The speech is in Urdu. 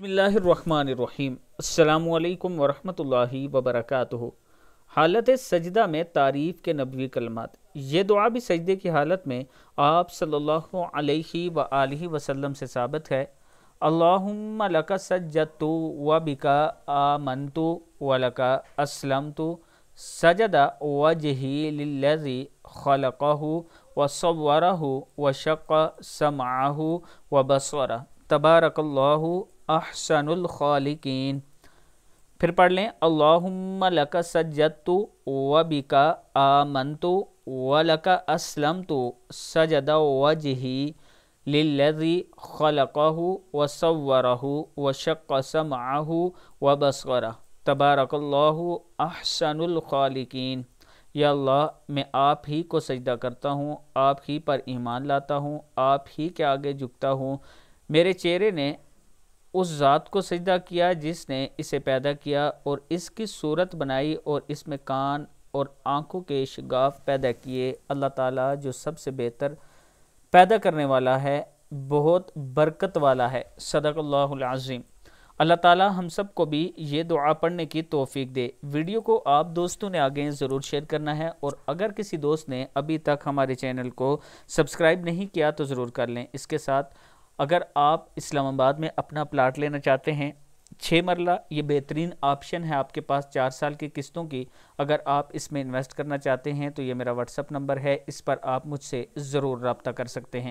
بسم اللہ الرحمن الرحیم السلام علیکم ورحمۃ اللہ وبرکاتہ حالت سجدہ میں تعریف کے نبوی کلمات یہ دعا بھی سجدے کی حالت میں آپ صلی اللہ علیہ و وسلم سے ثابت ہے اللہم اللّہ و بکا آ و لکا اسلم سجد سجدہ للذی خلقہ و صورہ و سمعہ و بصورہ تبارک اللہ احسن الخالقین پھر پڑھ لیں اللہم لکا سجدت وبکا بکا تو و اسلم تو سجد وجہی للذی خلقہ وصورہ و سمعہ آہ و بصغرہ تبارک اللہ احسن الخالقین یا اللہ میں آپ ہی کو سجدہ کرتا ہوں آپ ہی پر ایمان لاتا ہوں آپ ہی کے آگے جھکتا ہوں میرے چہرے نے اس ذات کو سجدہ کیا جس نے اسے پیدا کیا اور اس کی صورت بنائی اور اس میں کان اور آنکھوں کے شگاف پیدا کیے اللہ تعالیٰ جو سب سے بہتر پیدا کرنے والا ہے بہت برکت والا ہے صدق اللہ العظیم اللہ تعالیٰ ہم سب کو بھی یہ دعا پڑھنے کی توفیق دے ویڈیو کو آپ دوستوں نے آگے ضرور شیئر کرنا ہے اور اگر کسی دوست نے ابھی تک ہمارے چینل کو سبسکرائب نہیں کیا تو ضرور کر لیں اس کے ساتھ اگر آپ اسلام آباد میں اپنا پلاٹ لینا چاہتے ہیں چھ مرلہ یہ بہترین آپشن ہے آپ کے پاس چار سال کی قسطوں کی اگر آپ اس میں انویسٹ کرنا چاہتے ہیں تو یہ میرا واٹس اپ نمبر ہے اس پر آپ مجھ سے ضرور رابطہ کر سکتے ہیں